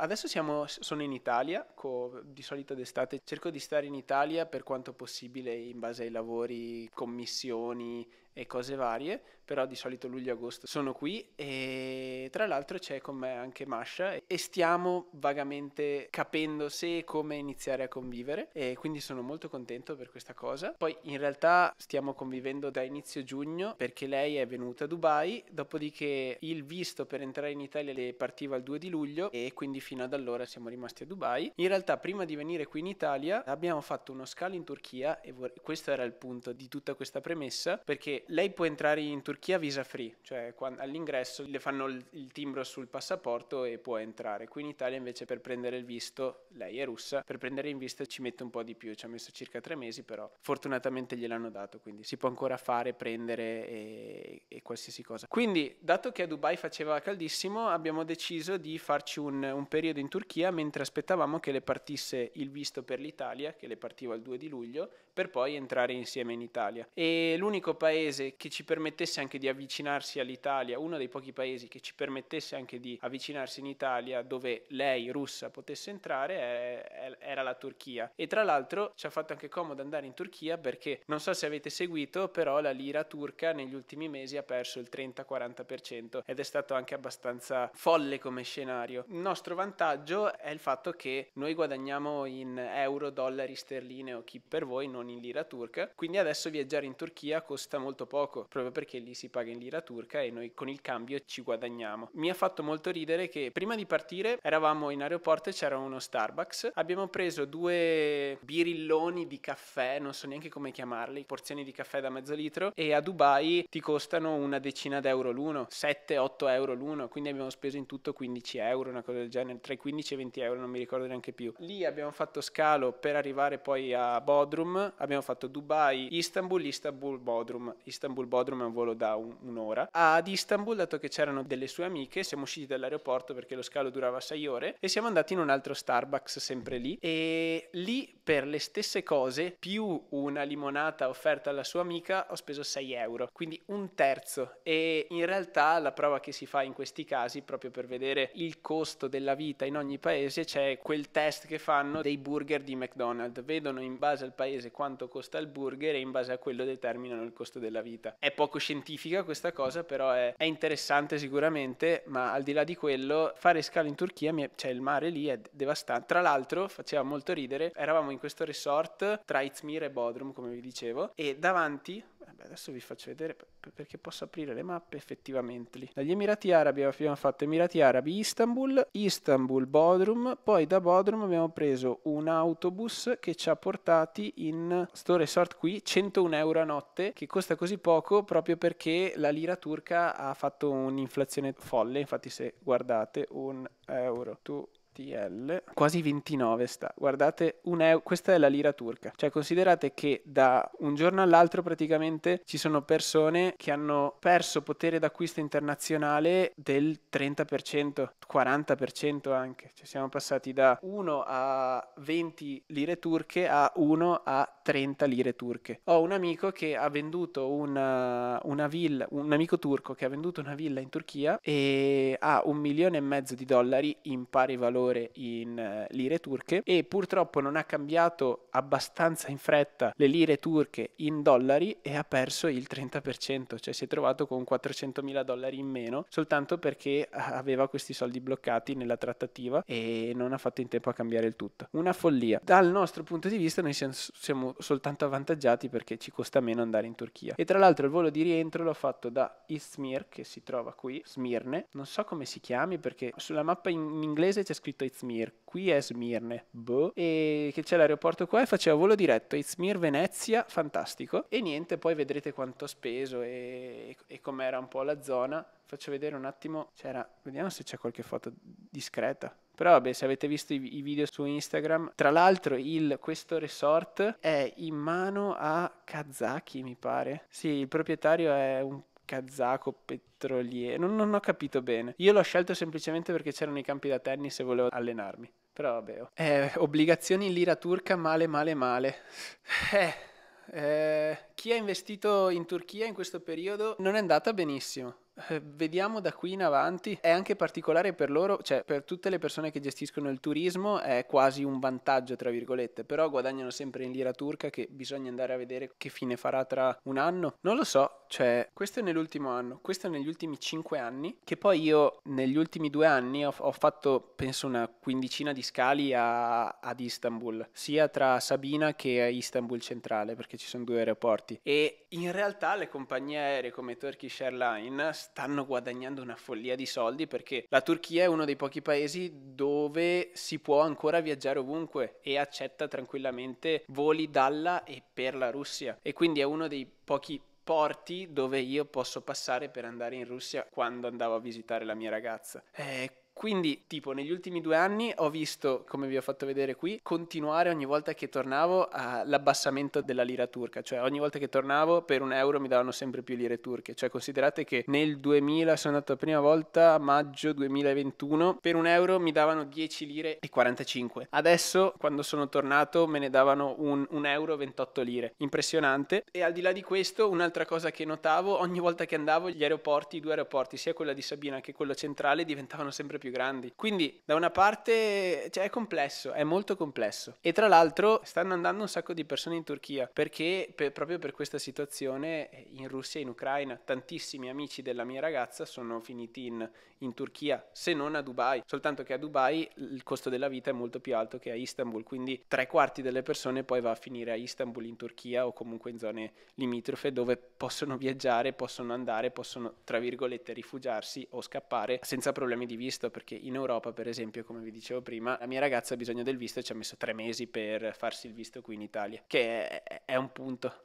adesso siamo, sono in Italia, co, di solito d'estate cerco di stare in Italia per quanto possibile in base ai lavori, commissioni e cose varie, però di solito luglio agosto sono qui e tra l'altro c'è con me anche Masha e stiamo vagamente capendo se e come iniziare a convivere e quindi sono molto contento per questa cosa. Poi in realtà stiamo convivendo da inizio giugno perché lei è venuta a Dubai, dopodiché il visto per entrare in Italia le partiva il 2 di luglio e quindi fino ad allora siamo rimasti a Dubai. In realtà prima di venire qui in Italia abbiamo fatto uno scalo in Turchia e vor- questo era il punto di tutta questa premessa perché lei può entrare in Turchia Turchia visa free, cioè all'ingresso le fanno il, timbro sul passaporto e può entrare. Qui in Italia invece per prendere il visto, lei è russa, per prendere in vista ci mette un po' di più, ci ha messo circa tre mesi, però fortunatamente gliel'hanno dato, quindi si può ancora fare, prendere e, e qualsiasi cosa. Quindi, dato che a Dubai faceva caldissimo, abbiamo deciso di farci un, un periodo in Turchia mentre aspettavamo che le partisse il visto per l'Italia, che le partiva il 2 di luglio, per poi entrare insieme in Italia. E l'unico paese che ci permettesse anche anche di avvicinarsi all'Italia, uno dei pochi paesi che ci permettesse anche di avvicinarsi in Italia dove lei, russa, potesse entrare, era la Turchia. E tra l'altro ci ha fatto anche comodo andare in Turchia perché non so se avete seguito, però la lira turca negli ultimi mesi ha perso il 30-40% ed è stato anche abbastanza folle come scenario. Il nostro vantaggio è il fatto che noi guadagniamo in euro, dollari, sterline o chi per voi, non in lira turca, quindi adesso viaggiare in Turchia costa molto poco, proprio perché lì lì si paga in lira turca e noi con il cambio ci guadagniamo. Mi ha fatto molto ridere che prima di partire eravamo in aeroporto e c'era uno Starbucks, abbiamo preso due birilloni di caffè, non so neanche come chiamarli, porzioni di caffè da mezzo litro e a Dubai ti costano una decina d'euro l'uno, 7-8 euro l'uno, quindi abbiamo speso in tutto 15 euro, una cosa del genere, tra i 15 e 20 euro, non mi ricordo neanche più. Lì abbiamo fatto scalo per arrivare poi a Bodrum, abbiamo fatto Dubai, Istanbul, Istanbul, Bodrum. Istanbul, Bodrum è un volo da un, un'ora. Ad Istanbul, dato che c'erano delle sue amiche, siamo usciti dall'aeroporto perché lo scalo durava sei ore e siamo andati in un altro Starbucks sempre lì e lì per le stesse cose più una limonata offerta alla sua amica ho speso 6 euro, quindi un terzo e in realtà la prova che si fa in questi casi proprio per vedere il costo della vita in ogni paese c'è quel test che fanno dei burger di McDonald's, vedono in base al paese quanto costa il burger e in base a quello determinano il costo della vita. È poco scientifico scientifica questa cosa, però è, è interessante sicuramente, ma al di là di quello, fare scalo in Turchia, mi è, cioè il mare lì è devastante. Tra l'altro, faceva molto ridere, eravamo in questo resort tra Izmir e Bodrum, come vi dicevo, e davanti adesso vi faccio vedere perché posso aprire le mappe effettivamente lì. Dagli Emirati Arabi abbiamo fatto Emirati Arabi Istanbul, Istanbul Bodrum, poi da Bodrum abbiamo preso un autobus che ci ha portati in sto resort qui, 101 euro a notte, che costa così poco proprio perché la lira turca ha fatto un'inflazione folle, infatti se guardate un euro tu TL, quasi 29 sta. Guardate, un euro, questa è la lira turca. Cioè considerate che da un giorno all'altro praticamente ci sono persone che hanno perso potere d'acquisto internazionale del 30%, 40% anche. Cioè siamo passati da 1 a 20 lire turche a 1 a 30 lire turche. Ho un amico che ha venduto una, eh, una villa, un amico turco che ha venduto una villa in Turchia e ha un milione e mezzo di dollari in pari valore in eh, lire turche e purtroppo non ha cambiato abbastanza in fretta le lire turche in dollari e ha perso il 30%, cioè si è trovato con 400 mila dollari in meno soltanto perché aveva questi soldi bloccati nella trattativa e non ha fatto in tempo a cambiare il tutto. Una follia. Dal nostro punto di vista noi siamo soltanto avvantaggiati perché ci costa meno andare in Turchia. E tra l'altro il volo di rientro l'ho fatto da Izmir, che si trova qui, Smirne, non so come si chiami perché sulla mappa in inglese c'è scritto Izmir, qui è Smirne, boh, e che c'è l'aeroporto qua e faceva volo diretto, Izmir Venezia, fantastico. E niente, poi vedrete quanto ho speso e, e com'era un po' la zona. Faccio vedere un attimo, c'era, vediamo se c'è qualche foto discreta. Però vabbè, se avete visto i, i video su Instagram, tra l'altro il, questo resort è in mano a Kazaki, mi pare. Sì, il proprietario è un kazako petroliero, non, non ho capito bene. Io l'ho scelto semplicemente perché c'erano i campi da tennis e volevo allenarmi. Però vabbè, oh. eh, obbligazioni in lira turca male male male. Eh, eh, chi ha investito in Turchia in questo periodo non è andata benissimo. Eh, vediamo da qui in avanti, è anche particolare per loro, cioè per tutte le persone che gestiscono il turismo è quasi un vantaggio tra virgolette, però guadagnano sempre in lira turca che bisogna andare a vedere che fine farà tra un anno, non lo so, cioè questo è nell'ultimo anno, questo è negli ultimi cinque anni, che poi io negli ultimi due anni ho, ho fatto penso una quindicina di scali a, ad Istanbul, sia tra Sabina che a Istanbul centrale perché ci sono due aeroporti e in realtà le compagnie aeree come Turkish Airlines stanno guadagnando una follia di soldi perché la Turchia è uno dei pochi paesi dove si può ancora viaggiare ovunque e accetta tranquillamente voli dalla e per la Russia e quindi è uno dei pochi porti dove io posso passare per andare in Russia quando andavo a visitare la mia ragazza. Eh, quindi, tipo, negli ultimi due anni ho visto, come vi ho fatto vedere qui, continuare ogni volta che tornavo all'abbassamento della lira turca. Cioè, ogni volta che tornavo per un euro mi davano sempre più lire turche. Cioè, considerate che nel 2000 sono andato la prima volta, maggio 2021, per un euro mi davano 10 lire e 45. Adesso, quando sono tornato, me ne davano un, un euro 28 lire. Impressionante. E al di là di questo, un'altra cosa che notavo, ogni volta che andavo, gli aeroporti, i due aeroporti, sia quello di Sabina che quello centrale, diventavano sempre più più grandi. Quindi da una parte cioè, è complesso, è molto complesso. E tra l'altro stanno andando un sacco di persone in Turchia perché per, proprio per questa situazione in Russia e in Ucraina tantissimi amici della mia ragazza sono finiti in, in Turchia, se non a Dubai. Soltanto che a Dubai il costo della vita è molto più alto che a Istanbul, quindi tre quarti delle persone poi va a finire a Istanbul in Turchia o comunque in zone limitrofe dove possono viaggiare, possono andare, possono tra virgolette rifugiarsi o scappare senza problemi di visto perché in Europa, per esempio, come vi dicevo prima, la mia ragazza ha bisogno del visto e ci ha messo tre mesi per farsi il visto qui in Italia, che è, è un punto.